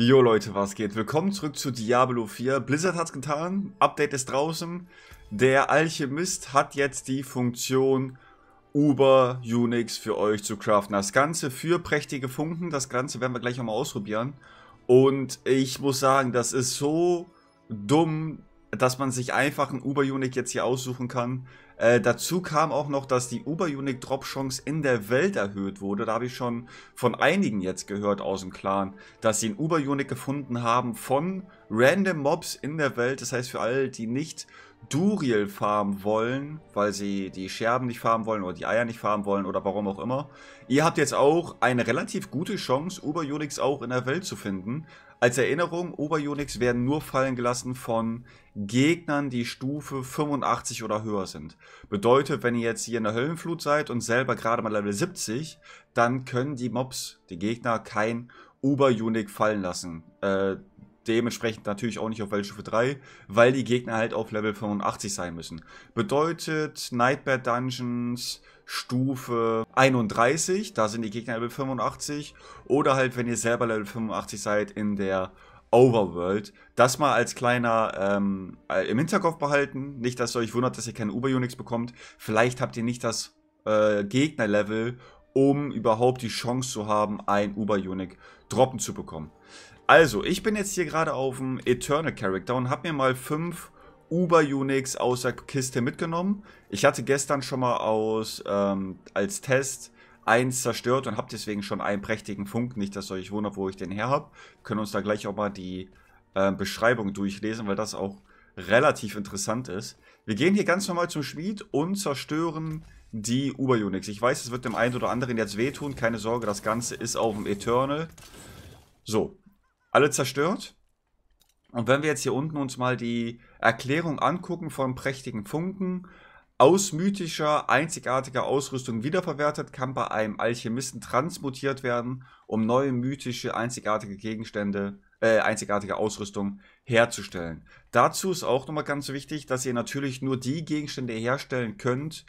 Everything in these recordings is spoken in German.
Jo Leute, was geht? Willkommen zurück zu Diablo 4. Blizzard hat's getan, Update ist draußen. Der Alchemist hat jetzt die Funktion Uber Unix für euch zu craften. Das Ganze für prächtige Funken, das Ganze werden wir gleich nochmal ausprobieren. Und ich muss sagen, das ist so dumm, dass man sich einfach ein uber unit jetzt hier aussuchen kann. Äh, dazu kam auch noch, dass die uber unit drop chance in der Welt erhöht wurde. Da habe ich schon von einigen jetzt gehört aus dem Clan, dass sie einen uber unit gefunden haben von random Mobs in der Welt. Das heißt, für alle, die nicht Duriel farmen wollen, weil sie die Scherben nicht farmen wollen oder die Eier nicht farmen wollen oder warum auch immer. Ihr habt jetzt auch eine relativ gute Chance, Oberjunix auch in der Welt zu finden. Als Erinnerung, Oberjunix werden nur fallen gelassen von Gegnern, die Stufe 85 oder höher sind. Bedeutet, wenn ihr jetzt hier in der Höllenflut seid und selber gerade mal Level 70, dann können die Mobs, die Gegner, kein Oberjunix fallen lassen. Äh, dementsprechend natürlich auch nicht auf Weltstufe 3, weil die Gegner halt auf Level 85 sein müssen. Bedeutet Nightbear Dungeons Stufe 31, da sind die Gegner Level 85 oder halt wenn ihr selber Level 85 seid in der Overworld. Das mal als kleiner ähm, äh, im Hinterkopf behalten. Nicht, dass ihr euch wundert, dass ihr keine Uber-Unix bekommt. Vielleicht habt ihr nicht das äh, Gegnerlevel, um überhaupt die Chance zu haben, ein Uber-Unic droppen zu bekommen. Also, ich bin jetzt hier gerade auf dem Eternal Character und habe mir mal fünf Uber Unix aus der Kiste mitgenommen. Ich hatte gestern schon mal aus ähm, als Test eins zerstört und habe deswegen schon einen prächtigen Funk. Nicht, dass ihr euch wundert, wo ich den her habe. Können uns da gleich auch mal die äh, Beschreibung durchlesen, weil das auch relativ interessant ist. Wir gehen hier ganz normal zum Schmied und zerstören die Uber Unix. Ich weiß, es wird dem einen oder anderen jetzt wehtun. Keine Sorge, das Ganze ist auf dem Eternal. So, alle zerstört. Und wenn wir jetzt hier unten uns mal die Erklärung angucken von prächtigen Funken, aus mythischer, einzigartiger Ausrüstung wiederverwertet, kann bei einem Alchemisten transmutiert werden, um neue mythische, einzigartige Gegenstände, äh, einzigartige Ausrüstung herzustellen. Dazu ist auch nochmal ganz wichtig, dass ihr natürlich nur die Gegenstände herstellen könnt,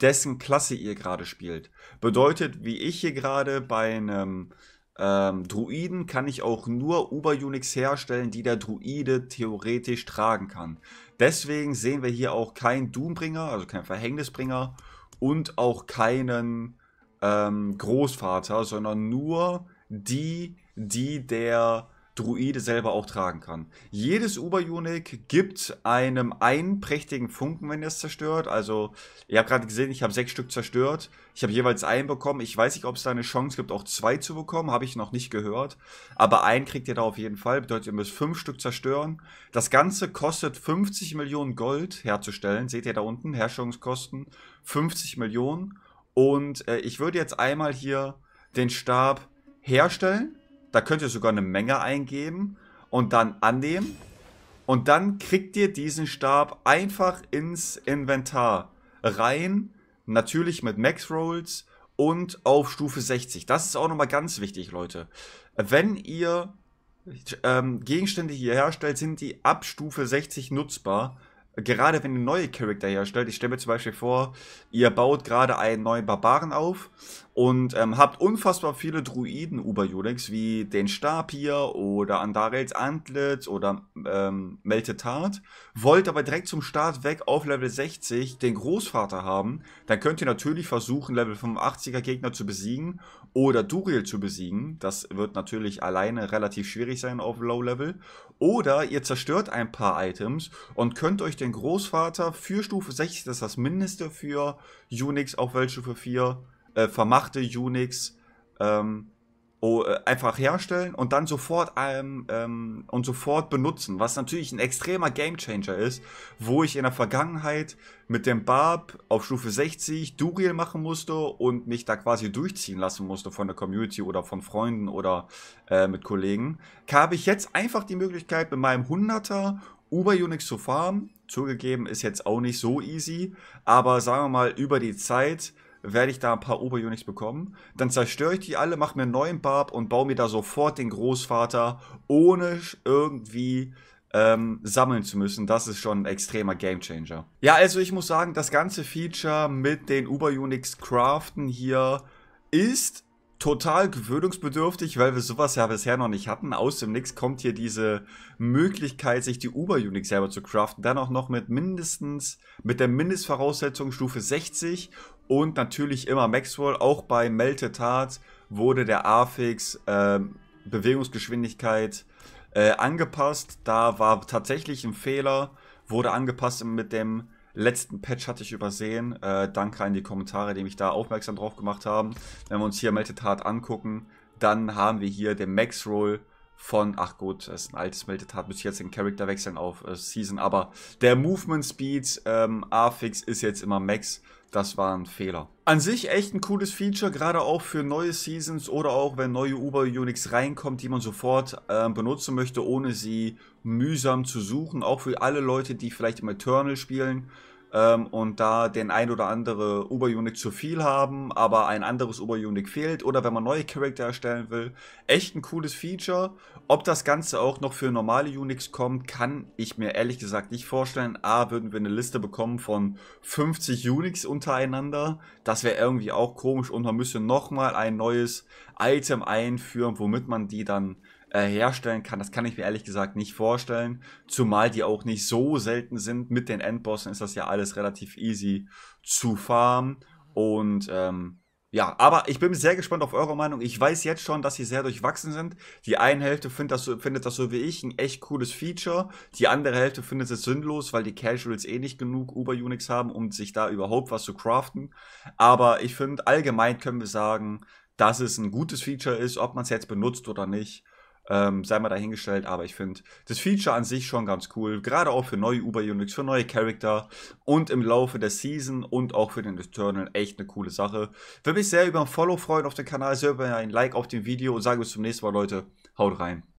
dessen Klasse ihr gerade spielt. Bedeutet, wie ich hier gerade bei einem ähm, Druiden kann ich auch nur Uber-Unix herstellen, die der Druide theoretisch tragen kann. Deswegen sehen wir hier auch keinen Doombringer, also keinen Verhängnisbringer und auch keinen ähm, Großvater, sondern nur die, die der Druide selber auch tragen kann. Jedes Uber-Unic gibt einem einen prächtigen Funken, wenn ihr es zerstört. Also, ihr habt gerade gesehen, ich habe sechs Stück zerstört. Ich habe jeweils einen bekommen. Ich weiß nicht, ob es da eine Chance gibt, auch zwei zu bekommen. Habe ich noch nicht gehört. Aber einen kriegt ihr da auf jeden Fall. Bedeutet, ihr müsst fünf Stück zerstören. Das Ganze kostet 50 Millionen Gold herzustellen. Seht ihr da unten? Herstellungskosten 50 Millionen. Und äh, ich würde jetzt einmal hier den Stab herstellen da könnt ihr sogar eine Menge eingeben und dann annehmen. Und dann kriegt ihr diesen Stab einfach ins Inventar rein. Natürlich mit Max Rolls und auf Stufe 60. Das ist auch nochmal ganz wichtig, Leute. Wenn ihr ähm, Gegenstände hier herstellt, sind die ab Stufe 60 nutzbar. Gerade wenn ihr neue Charakter herstellt. Ich stelle mir zum Beispiel vor, ihr baut gerade einen neuen Barbaren auf und ähm, habt unfassbar viele Druiden über Uberjulex, wie den Stab hier oder Andarels Antlitz oder ähm, Meltetat, wollt aber direkt zum Start weg auf Level 60 den Großvater haben, dann könnt ihr natürlich versuchen, Level 85er Gegner zu besiegen oder Duriel zu besiegen. Das wird natürlich alleine relativ schwierig sein auf Low Level. Oder ihr zerstört ein paar Items und könnt euch den Großvater für Stufe 60, das ist das Mindeste für Unix auf Weltstufe 4, äh, vermachte Unix ähm, oh, äh, einfach herstellen und dann sofort ähm, ähm, und sofort benutzen, was natürlich ein extremer Gamechanger ist, wo ich in der Vergangenheit mit dem Barb auf Stufe 60 Duriel machen musste und mich da quasi durchziehen lassen musste von der Community oder von Freunden oder äh, mit Kollegen, habe ich jetzt einfach die Möglichkeit mit meinem 100er Uber Unix zu farmen. Zugegeben ist jetzt auch nicht so easy, aber sagen wir mal über die Zeit werde ich da ein paar Oberunits bekommen. Dann zerstöre ich die alle, mache mir einen neuen Barb und baue mir da sofort den Großvater, ohne irgendwie ähm, sammeln zu müssen. Das ist schon ein extremer Gamechanger. Ja, also ich muss sagen, das ganze Feature mit den Uber-Unix Craften hier ist total gewöhnungsbedürftig, weil wir sowas ja bisher noch nicht hatten. Aus dem Nix kommt hier diese Möglichkeit, sich die Uber-Unix selber zu craften. Dann auch noch mit mindestens, mit der Mindestvoraussetzung Stufe 60 und natürlich immer Maxwell. Auch bei Melted Heart wurde der Afix äh, Bewegungsgeschwindigkeit äh, angepasst. Da war tatsächlich ein Fehler. Wurde angepasst mit dem letzten Patch hatte ich übersehen. Äh, danke an die Kommentare, die mich da aufmerksam drauf gemacht haben. Wenn wir uns hier Melted Heart angucken, dann haben wir hier den Max Roll von, ach gut, das ist ein altes Melted Heart, müsste ich jetzt den Charakter wechseln auf äh, Season, aber der Movement Speed ähm, a ist jetzt immer Max das war ein Fehler. An sich echt ein cooles Feature, gerade auch für neue Seasons oder auch wenn neue Uber-Unix reinkommt, die man sofort äh, benutzen möchte, ohne sie mühsam zu suchen. Auch für alle Leute, die vielleicht im Eternal spielen ähm, und da den ein oder andere Oberunit zu viel haben, aber ein anderes Oberunit fehlt oder wenn man neue Charakter erstellen will. Echt ein cooles Feature. Ob das Ganze auch noch für normale Unix kommt, kann ich mir ehrlich gesagt nicht vorstellen. A, würden wir eine Liste bekommen von 50 Unix untereinander. Das wäre irgendwie auch komisch und man müsste nochmal ein neues Item einführen, womit man die dann äh, herstellen kann. Das kann ich mir ehrlich gesagt nicht vorstellen. Zumal die auch nicht so selten sind. Mit den Endbossen ist das ja alles relativ easy zu farmen. Und ähm, ja, aber ich bin sehr gespannt auf eure Meinung. Ich weiß jetzt schon, dass sie sehr durchwachsen sind. Die eine Hälfte findet das, so, findet das so wie ich ein echt cooles Feature. Die andere Hälfte findet es sinnlos, weil die Casuals eh nicht genug Uber-Unix haben, um sich da überhaupt was zu craften. Aber ich finde, allgemein können wir sagen, dass es ein gutes Feature ist, ob man es jetzt benutzt oder nicht. Ähm, sei mal dahingestellt, aber ich finde das Feature an sich schon ganz cool. Gerade auch für neue Uber-Units, für neue Charakter und im Laufe der Season und auch für den Eternal echt eine coole Sache. Würde mich sehr über ein Follow freuen auf dem Kanal, sehr über ein Like auf dem Video und sage bis zum nächsten Mal, Leute. Haut rein.